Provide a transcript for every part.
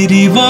Tiriva.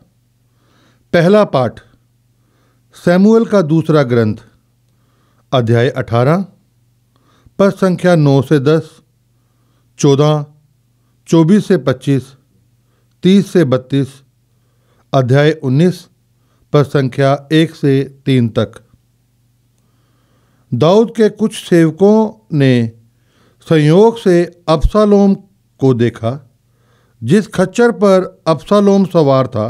पहला पाठ Samuel का दूसरा ग्रंथ अध्याय अठारह पद संख्या नौ से दस चौदह चौबीस से पच्चीस तीस से बत्तीस अध्याय उन्नीस पद संख्या एक से तीन तक दाऊद के कुछ सेवकों ने संयोग से अफसालोम को देखा जिस खच्चर पर अफसालोम सवार था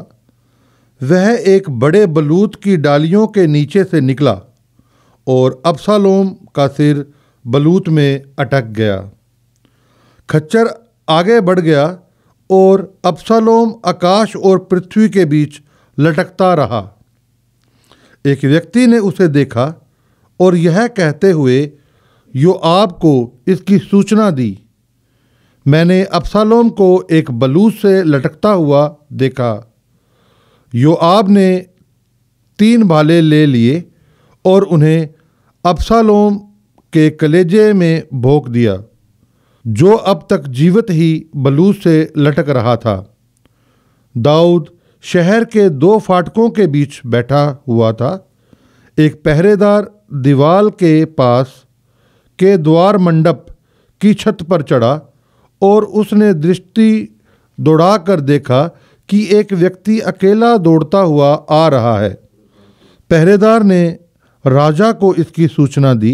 वह एक बड़े बलूत की डालियों के नीचे से निकला और अबसालोम का सिर बलूत में अटक गया खच्चर आगे बढ़ गया और अबसालोम आकाश और पृथ्वी के बीच लटकता रहा एक व्यक्ति ने उसे देखा और यह कहते हुए यो आपको इसकी सूचना दी मैंने अबसालोम को एक बलूत से लटकता हुआ देखा योआब ने तीन भाले ले लिए और उन्हें अबसालोम के कलेजे में भोंक दिया जो अब तक जीवित ही बलूच से लटक रहा था दाऊद शहर के दो फाटकों के बीच बैठा हुआ था एक पहरेदार दीवाल के पास के द्वार मंडप की छत पर चढ़ा और उसने दृष्टि दौड़ा कर देखा कि एक व्यक्ति अकेला दौड़ता हुआ आ रहा है पहरेदार ने राजा को इसकी सूचना दी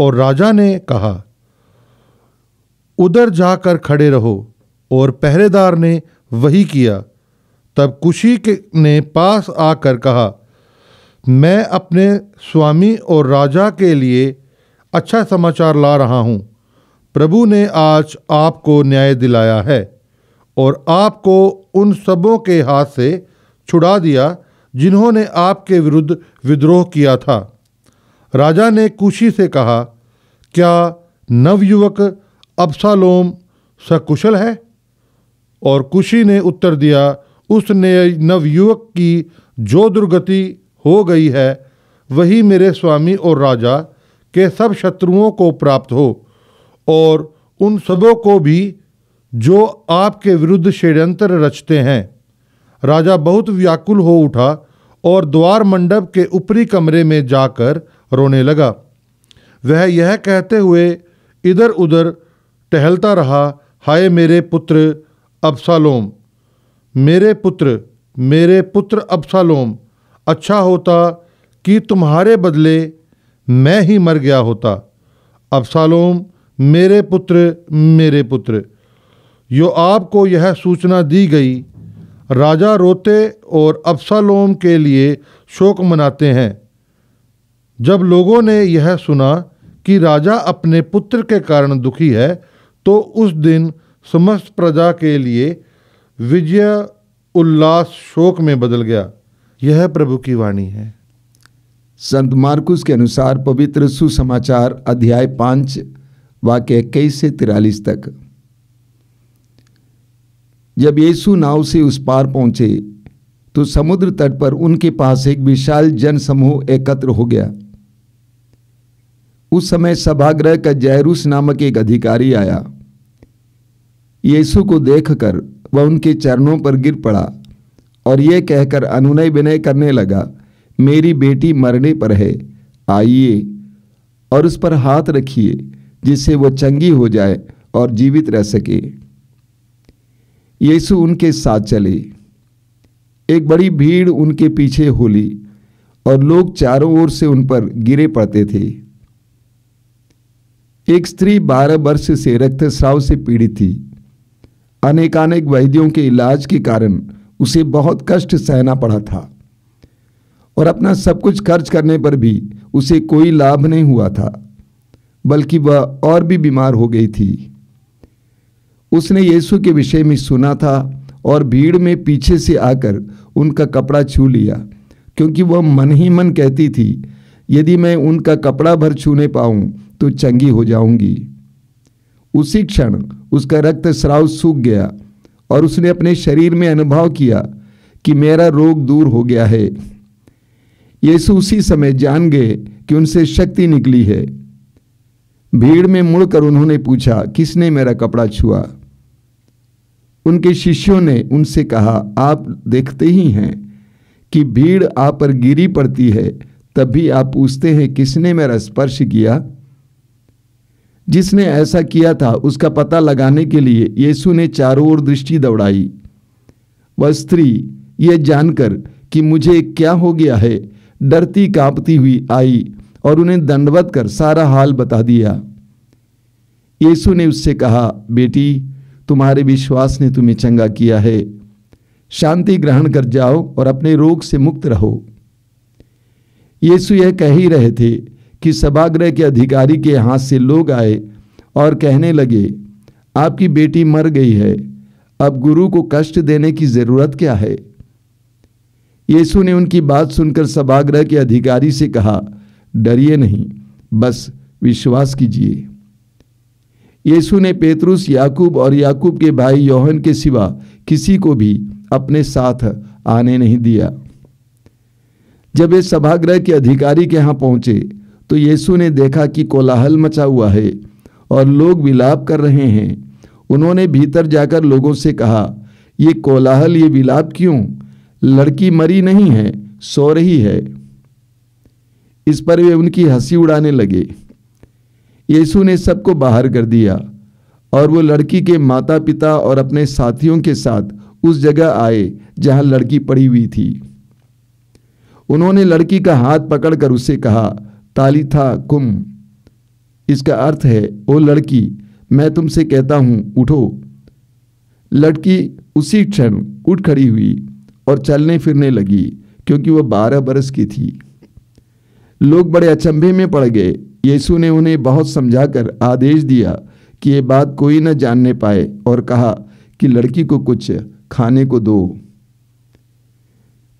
और राजा ने कहा उधर जाकर खड़े रहो और पहरेदार ने वही किया तब कुशी के ने पास आकर कहा मैं अपने स्वामी और राजा के लिए अच्छा समाचार ला रहा हूँ प्रभु ने आज आपको न्याय दिलाया है और आपको उन सबों के हाथ से छुड़ा दिया जिन्होंने आपके विरुद्ध विद्रोह किया था राजा ने कुशी से कहा क्या नवयुवक अब्सालोम सकुशल है और कुशी ने उत्तर दिया उस नवयुवक की जो दुर्गति हो गई है वही मेरे स्वामी और राजा के सब शत्रुओं को प्राप्त हो और उन सबों को भी जो आपके विरुद्ध षड्यंत्र रचते हैं राजा बहुत व्याकुल हो उठा और द्वार मंडप के ऊपरी कमरे में जाकर रोने लगा वह यह कहते हुए इधर उधर टहलता रहा हाय मेरे पुत्र अबसालोम मेरे पुत्र मेरे पुत्र अबसालोम अच्छा होता कि तुम्हारे बदले मैं ही मर गया होता अबसालोम मेरे पुत्र मेरे पुत्र यो आपको यह सूचना दी गई राजा रोते और अफसालोम के लिए शोक मनाते हैं जब लोगों ने यह सुना कि राजा अपने पुत्र के कारण दुखी है तो उस दिन समस्त प्रजा के लिए विजय उल्लास शोक में बदल गया यह प्रभु की वाणी है संत मार्कुस के अनुसार पवित्र सुसमाचार अध्याय पाँच वाक्य इक्कीस से तिरालीस तक जब येसु नाव से उस पार पहुंचे तो समुद्र तट पर उनके पास एक विशाल जनसमूह एकत्र हो गया उस समय सभागृह का जयरूस नामक एक अधिकारी आया येसु को देखकर वह उनके चरणों पर गिर पड़ा और यह कहकर अनुनय विनय करने लगा मेरी बेटी मरने पर है आइए और उस पर हाथ रखिए जिससे वह चंगी हो जाए और जीवित रह सके यीशु उनके साथ चले एक बड़ी भीड़ उनके पीछे होली और लोग चारों ओर से उन पर गिरे पड़ते थे एक स्त्री बारह वर्ष से रक्तस्राव से पीड़ित थी अनेकानेक वैद्यों के इलाज के कारण उसे बहुत कष्ट सहना पड़ा था और अपना सब कुछ खर्च करने पर भी उसे कोई लाभ नहीं हुआ था बल्कि वह और भी बीमार हो गई थी उसने यीशु के विषय में सुना था और भीड़ में पीछे से आकर उनका कपड़ा छू लिया क्योंकि वह मन ही मन कहती थी यदि मैं उनका कपड़ा भर छूने पाऊँ तो चंगी हो जाऊंगी उसी क्षण उसका रक्त स्राव सूख गया और उसने अपने शरीर में अनुभव किया कि मेरा रोग दूर हो गया है यीशु उसी समय जान गए कि उनसे शक्ति निकली है भीड़ में मुड़कर उन्होंने पूछा किसने मेरा कपड़ा छुआ उनके शिष्यों ने उनसे कहा आप देखते ही हैं कि भीड़ आप पर गिरी पड़ती है तब भी आप पूछते हैं किसने मेरा स्पर्श किया जिसने ऐसा किया था उसका पता लगाने के लिए यीशु ने चारों ओर दृष्टि दौड़ाई वह स्त्री यह जानकर कि मुझे क्या हो गया है डरती कांपती हुई आई और उन्हें दंडवत कर सारा हाल बता दिया यीशु ने उससे कहा बेटी तुम्हारे विश्वास ने तुम्हें चंगा किया है शांति ग्रहण कर जाओ और अपने रोग से मुक्त रहो यीशु यह कह ही रहे थे कि सभागृह के अधिकारी के हाथ से लोग आए और कहने लगे आपकी बेटी मर गई है अब गुरु को कष्ट देने की ज़रूरत क्या है यीशु ने उनकी बात सुनकर सभागृह के अधिकारी से कहा डरिए नहीं बस विश्वास कीजिए यीशु ने पेतरुस याकूब और याकूब के भाई यौहन के सिवा किसी को भी अपने साथ आने नहीं दिया जब वे सभागृह के अधिकारी के यहाँ पहुंचे तो यीशु ने देखा कि कोलाहल मचा हुआ है और लोग विलाप कर रहे हैं उन्होंने भीतर जाकर लोगों से कहा ये कोलाहल ये विलाप क्यों लड़की मरी नहीं है सो रही है इस पर वे उनकी हंसी उड़ाने लगे यीशु ने सबको बाहर कर दिया और वो लड़की के माता पिता और अपने साथियों के साथ उस जगह आए जहां लड़की पड़ी हुई थी उन्होंने लड़की का हाथ पकड़कर उससे कहा ताली था कुम इसका अर्थ है ओ लड़की मैं तुमसे कहता हूं उठो लड़की उसी क्षण उठ खड़ी हुई और चलने फिरने लगी क्योंकि वह बारह बरस की थी लोग बड़े अचंभे में पड़ गए यीशु ने उन्हें बहुत समझाकर आदेश दिया कि ये बात कोई न जानने पाए और कहा कि लड़की को कुछ खाने को दो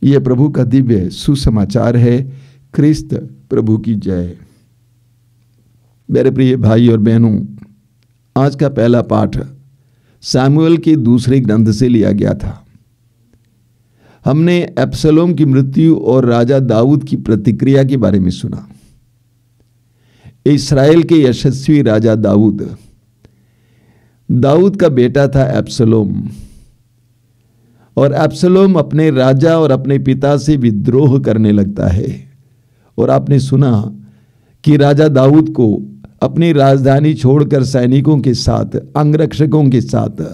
यह प्रभु का दिव्य सुसमाचार है क्रिस्त प्रभु की जय मेरे प्रिय भाई और बहनों आज का पहला पाठ सैमुअल के दूसरे ग्रंथ से लिया गया था हमने एप्सलोम की मृत्यु और राजा दाऊद की प्रतिक्रिया के बारे में सुना इसराइल के यशस्वी राजा दाऊद दाऊद का बेटा था एप्सलोम और एप्सलोम अपने राजा और अपने पिता से विद्रोह करने लगता है और आपने सुना कि राजा दाऊद को अपनी राजधानी छोड़कर सैनिकों के साथ अंगरक्षकों के साथ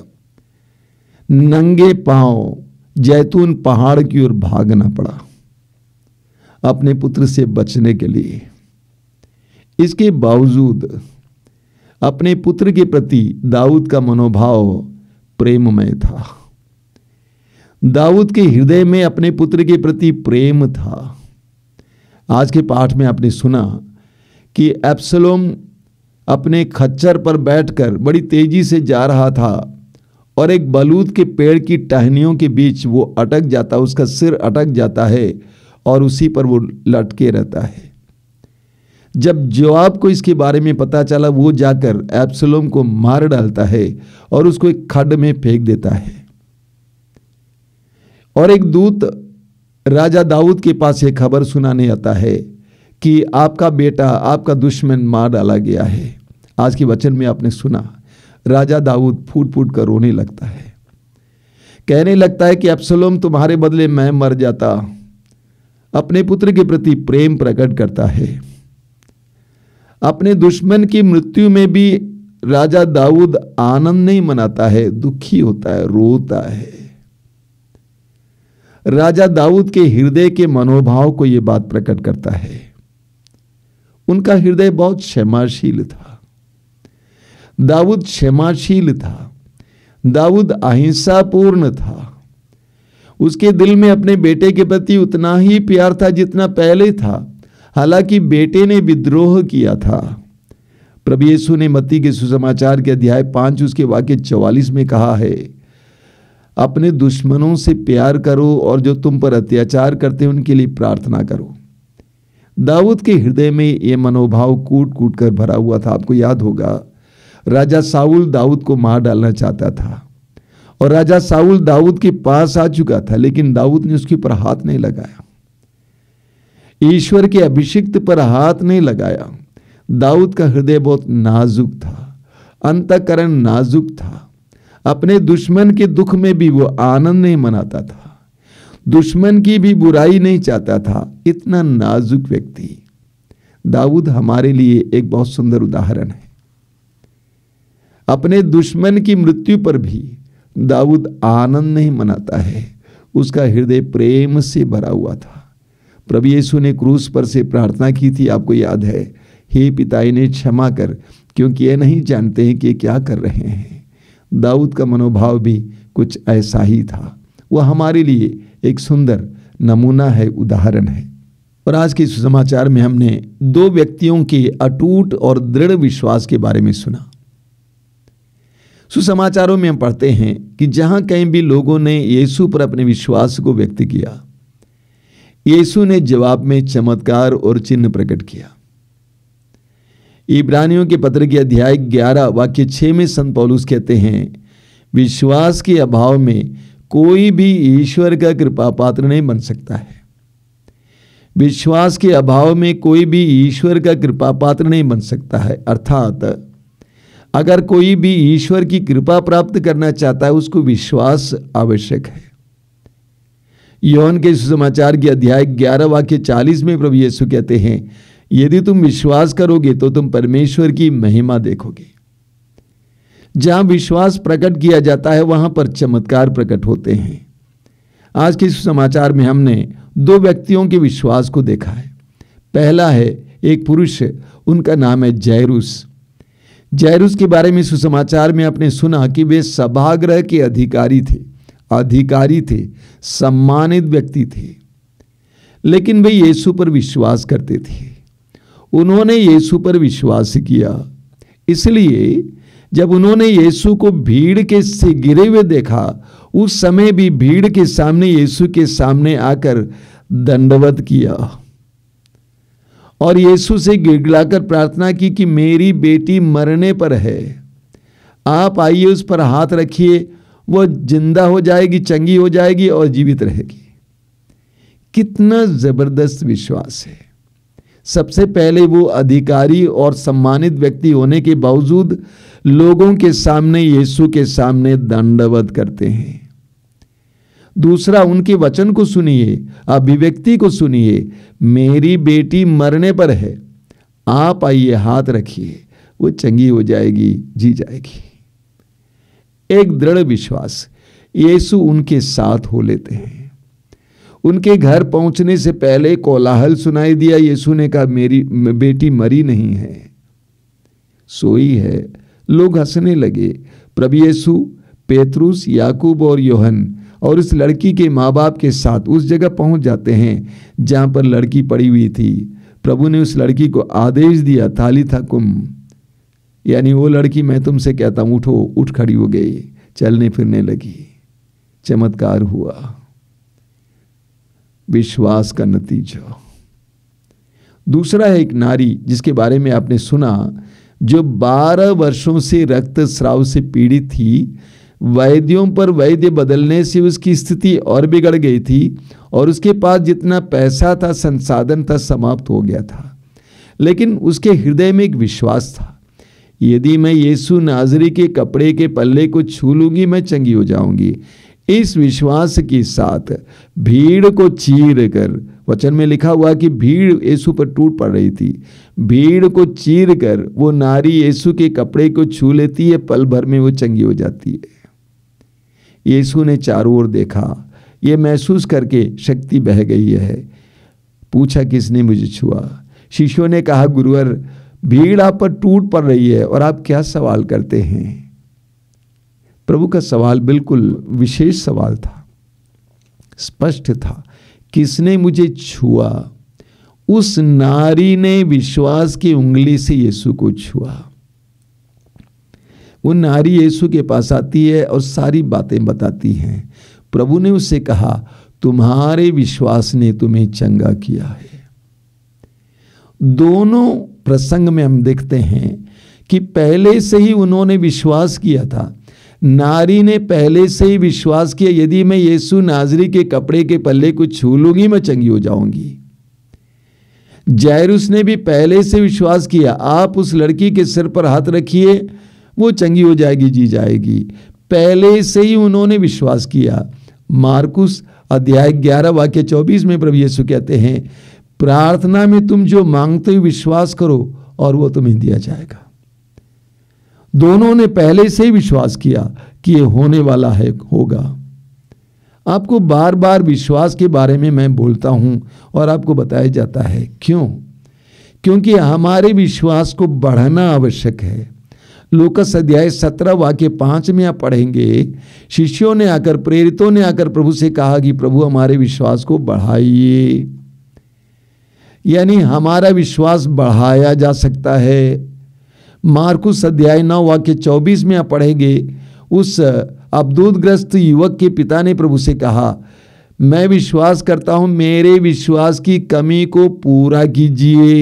नंगे पांव जैतून पहाड़ की ओर भागना पड़ा अपने पुत्र से बचने के लिए इसके बावजूद अपने पुत्र के प्रति दाऊद का मनोभाव प्रेममय था दाऊद के हृदय में अपने पुत्र के प्रति प्रेम था आज के पाठ में आपने सुना कि एप्सलोम अपने खच्चर पर बैठकर बड़ी तेजी से जा रहा था और एक बलूद के पेड़ की टहनियों के बीच वो अटक जाता उसका सिर अटक जाता है और उसी पर वो लटके रहता है जब जवाब को इसके बारे में पता चला वो जाकर एप्सलोम को मार डालता है और उसको एक खड में फेंक देता है और एक दूत राजा दाऊद के पास ये खबर सुनाने आता है कि आपका बेटा आपका दुश्मन मार डाला गया है आज के वचन में आपने सुना राजा दाऊद फूट फूट कर रोने लगता है कहने लगता है कि अब्सलोम तुम्हारे बदले मैं मर जाता अपने पुत्र के प्रति प्रेम प्रकट करता है अपने दुश्मन की मृत्यु में भी राजा दाऊद आनंद नहीं मनाता है दुखी होता है रोता है राजा दाऊद के हृदय के मनोभाव को यह बात प्रकट करता है उनका हृदय बहुत क्षमाशील था दाऊद क्षमाशील था दाऊद अहिंसापूर्ण था उसके दिल में अपने बेटे के प्रति उतना ही प्यार था जितना पहले था हालांकि बेटे ने विद्रोह किया था प्रभु येसु ने मत्ती के सुसमाचार के अध्याय पांच उसके वाक्य चौवालीस में कहा है अपने दुश्मनों से प्यार करो और जो तुम पर अत्याचार करते हैं उनके लिए प्रार्थना करो दाऊद के हृदय में यह मनोभाव कूट कूट कर भरा हुआ था आपको याद होगा राजा साउल दाऊद को मार डालना चाहता था और राजा साउल दाऊद के पास आ चुका था लेकिन दाऊद ने उसके ऊपर हाथ नहीं लगाया ईश्वर के अभिषिक्त पर हाथ नहीं लगाया दाऊद का हृदय बहुत नाजुक था अंतकरण नाजुक था अपने दुश्मन के दुख में भी वो आनंद नहीं मनाता था दुश्मन की भी बुराई नहीं चाहता था इतना नाजुक व्यक्ति दाऊद हमारे लिए एक बहुत सुंदर उदाहरण है अपने दुश्मन की मृत्यु पर भी दाऊद आनंद नहीं मनाता है उसका हृदय प्रेम से भरा हुआ था प्रभु येसु ने क्रूस पर से प्रार्थना की थी आपको याद है हे पिता इन्हें क्षमा कर क्योंकि ये नहीं जानते हैं कि क्या कर रहे हैं दाऊद का मनोभाव भी कुछ ऐसा ही था वह हमारे लिए एक सुंदर नमूना है उदाहरण है और आज के सुसमाचार में हमने दो व्यक्तियों के अटूट और दृढ़ विश्वास के बारे में सुना सुसमाचारों में हम पढ़ते हैं कि जहां कहीं भी लोगों ने यीशु पर अपने विश्वास को व्यक्त किया यीशु ने जवाब में चमत्कार और चिन्ह प्रकट किया इब्रानियों के पत्र के अध्याय ग्यारह वाक्य 6 में संत पौलुस कहते हैं विश्वास के अभाव में कोई भी ईश्वर का कृपा पात्र नहीं बन सकता है विश्वास के अभाव में कोई भी ईश्वर का कृपा पात्र नहीं बन सकता है अर्थात अगर कोई भी ईश्वर की कृपा प्राप्त करना चाहता है उसको विश्वास आवश्यक है यौन के सुसमाचार के अध्याय ग्यारह वाक्य चालीस में प्रभु येसु कहते हैं यदि तुम विश्वास करोगे तो तुम परमेश्वर की महिमा देखोगे जहां विश्वास प्रकट किया जाता है वहां पर चमत्कार प्रकट होते हैं आज के सुसमाचार में हमने दो व्यक्तियों के विश्वास को देखा है पहला है एक पुरुष उनका नाम है जयरूस जयरूस के बारे में सुसमाचार में आपने सुना कि वे सभाग्रह के अधिकारी थे अधिकारी थे सम्मानित व्यक्ति थे लेकिन वे यीशु पर विश्वास करते थे उन्होंने यीशु पर विश्वास किया इसलिए जब उन्होंने यीशु को भीड़ के से गिरे हुए देखा उस समय भी भीड़ के सामने यीशु के सामने आकर दंडवत किया और यीशु से गिड़गिड़ाकर प्रार्थना की कि मेरी बेटी मरने पर है आप आइए उस पर हाथ रखिए वो जिंदा हो जाएगी चंगी हो जाएगी और जीवित रहेगी कितना ज़बरदस्त विश्वास है सबसे पहले वो अधिकारी और सम्मानित व्यक्ति होने के बावजूद लोगों के सामने यीशु के सामने दंडवत करते हैं दूसरा उनके वचन को सुनिए अभिव्यक्ति को सुनिए मेरी बेटी मरने पर है आप आइए हाथ रखिए वो चंगी हो जाएगी जी जाएगी एक दृढ़ विश्वास येसु उनके साथ हो लेते हैं उनके घर पहुंचने से पहले कोलाहल सुनाई दिया यीशु ने कहा मेरी बेटी मरी नहीं है सोई है लोग हंसने लगे प्रभु यीशु पेतरुस याकूब और योहन और इस लड़की के माँ बाप के साथ उस जगह पहुंच जाते हैं जहां पर लड़की पड़ी हुई थी प्रभु ने उस लड़की को आदेश दिया थाली था कुम यानी वो लड़की मैं तुमसे कहता हूँ उठो उठ खड़ी हो गई चलने फिरने लगी चमत्कार हुआ विश्वास का नतीजा दूसरा है एक नारी जिसके बारे में आपने सुना जो 12 वर्षों से रक्त स्राव से पीड़ित थी वैद्यों पर वैद्य बदलने से उसकी स्थिति और बिगड़ गई थी और उसके पास जितना पैसा था संसाधन था समाप्त हो गया था लेकिन उसके हृदय में एक विश्वास था यदि मैं यीशु नाजरी के कपड़े के पल्ले को छू लूंगी मैं चंगी हो जाऊंगी इस विश्वास के साथ भीड़ को चीर कर वचन में लिखा हुआ कि भीड़ यीशु पर टूट पड़ रही थी भीड़ को चीर कर वो नारी यीशु के कपड़े को छू लेती है पल भर में वो चंगी हो जाती है यीशु ने चारों ओर देखा ये महसूस करके शक्ति बह गई है पूछा किसने मुझे छुआ शिष्यों ने कहा गुरुवर भीड़ आप पर टूट पड़ रही है और आप क्या सवाल करते हैं प्रभु का सवाल बिल्कुल विशेष सवाल था स्पष्ट था किसने मुझे छुआ उस नारी ने विश्वास की उंगली से यीशु को छुआ वो नारी यीशु के पास आती है और सारी बातें बताती हैं प्रभु ने उससे कहा तुम्हारे विश्वास ने तुम्हें चंगा किया है दोनों प्रसंग में हम देखते हैं कि पहले से ही उन्होंने विश्वास किया था नारी ने पहले से ही विश्वास किया यदि मैं यीशु नाजरी के कपड़े के पल्ले को छू लूंगी मैं चंगी हो जाऊंगी जायरूस ने भी पहले से विश्वास किया आप उस लड़की के सिर पर हाथ रखिए वो चंगी हो जाएगी जी जाएगी पहले से ही उन्होंने विश्वास किया मार्कुस अध्याय 11 वाक्य 24 में प्रभु यीशु कहते हैं प्रार्थना में तुम जो मांगते हो विश्वास करो और वो तुम्हें दिया जाएगा दोनों ने पहले से ही विश्वास किया कि ये होने वाला है होगा आपको बार बार विश्वास के बारे में मैं बोलता हूं और आपको बताया जाता है क्यों क्योंकि हमारे विश्वास को बढ़ाना आवश्यक है लोकस अध्याय सत्रह वाक्य पांच में आप पढ़ेंगे शिष्यों ने आकर प्रेरितों ने आकर प्रभु से कहा कि प्रभु हमारे विश्वास को बढ़ाइए यानी हमारा विश्वास बढ़ाया जा सकता है मार्कुस अध्याय नौ वाक्य चौबीस में आप पढ़ेंगे उस अवदूतग्रस्त युवक के पिता ने प्रभु से कहा मैं विश्वास करता हूँ मेरे विश्वास की कमी को पूरा कीजिए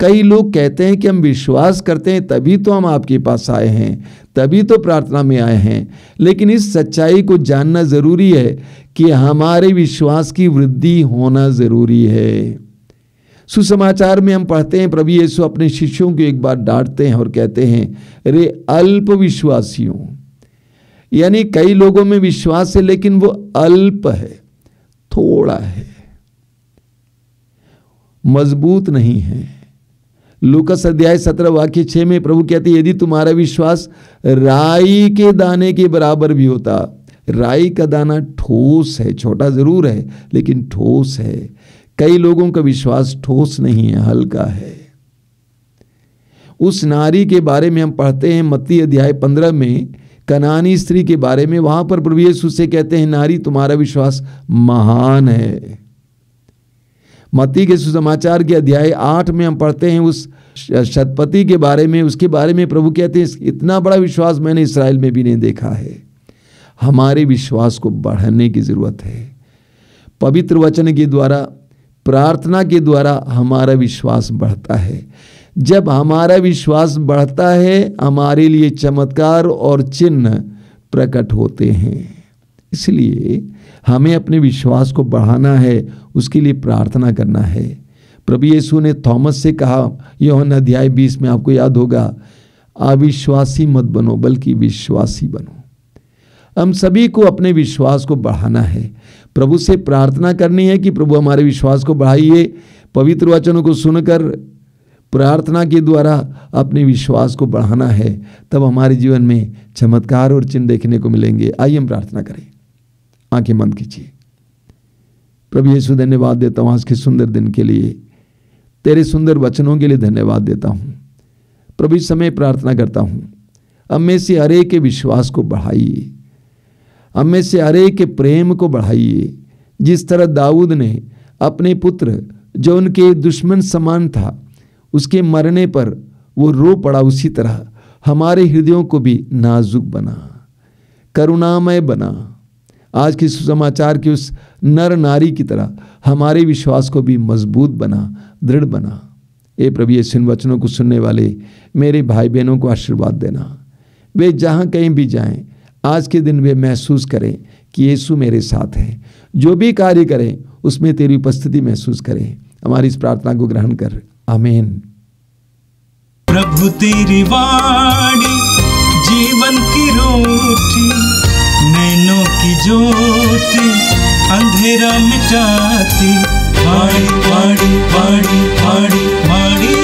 कई लोग कहते हैं कि हम विश्वास करते हैं तभी तो हम आपके पास आए हैं तभी तो प्रार्थना में आए हैं लेकिन इस सच्चाई को जानना ज़रूरी है कि हमारे विश्वास की वृद्धि होना ज़रूरी है सुसमाचार में हम पढ़ते हैं प्रभु यीशु अपने शिष्यों को एक बार डांटते हैं और कहते हैं रे अल्प विश्वासियों यानी कई लोगों में विश्वास है लेकिन वो अल्प है थोड़ा है मजबूत नहीं है लुकस अध्याय सत्रह वाक्य छह में प्रभु कहते यदि तुम्हारा विश्वास राई के दाने के बराबर भी होता राई का दाना ठोस है छोटा ज़रूर है लेकिन ठोस है कई लोगों का विश्वास ठोस नहीं है हल्का है उस नारी के बारे में हम पढ़ते हैं मत्ती अध्याय पंद्रह में कनानी स्त्री के बारे में वहां पर प्रभु यीशु से कहते हैं नारी तुम्हारा विश्वास महान है मत्ती के सुसमाचार के अध्याय आठ में हम पढ़ते हैं उस शतपति के बारे में उसके बारे में प्रभु कहते हैं इतना बड़ा विश्वास मैंने इसराइल में भी नहीं देखा है हमारे विश्वास को बढ़ाने की ज़रूरत है पवित्र वचन के द्वारा प्रार्थना के द्वारा हमारा विश्वास बढ़ता है जब हमारा विश्वास बढ़ता है हमारे लिए चमत्कार और चिन्ह प्रकट होते हैं इसलिए हमें अपने विश्वास को बढ़ाना है उसके लिए प्रार्थना करना है प्रभु यीशु ने थॉमस से कहा यौन अध्याय बीस में आपको याद होगा अविश्वासी मत बनो बल्कि विश्वासी बनो हम सभी को अपने विश्वास को बढ़ाना है प्रभु से प्रार्थना करनी है कि प्रभु हमारे विश्वास को बढ़ाइए पवित्र वचनों को सुनकर प्रार्थना के द्वारा अपने विश्वास को बढ़ाना है तब हमारे जीवन में चमत्कार और चिन्ह देखने को मिलेंगे आइए हम प्रार्थना करें आंखें मंद कीजिए प्रभु यीशु धन्यवाद देता हूँ आज के सुंदर दिन के लिए तेरे सुंदर वचनों के लिए धन्यवाद देता हूँ प्रभु इस समय प्रार्थना करता हूँ अब में से हरे के विश्वास को बढ़ाइए हम में से हरे के प्रेम को बढ़ाइए जिस तरह दाऊद ने अपने पुत्र जो उनके दुश्मन समान था उसके मरने पर वो रो पड़ा उसी तरह हमारे हृदयों को भी नाजुक बना करुणामय बना आज के सुसमाचार की उस नर नारी की तरह हमारे विश्वास को भी मजबूत बना दृढ़ बना ए प्रभु ये सुन वचनों को सुनने वाले मेरे भाई बहनों को आशीर्वाद देना वे जहाँ कहीं भी जाएं आज के दिन वे महसूस करें कि यीशु मेरे साथ है जो भी कार्य करें उसमें तेरी उपस्थिति महसूस करें हमारी इस प्रार्थना को ग्रहण कर आमेन प्रभु तेरी वाणी जीवन की रोटी नैनों की ज्योति अंधेरा मिटाती वाणी वाणी वाणी वाणी वाणी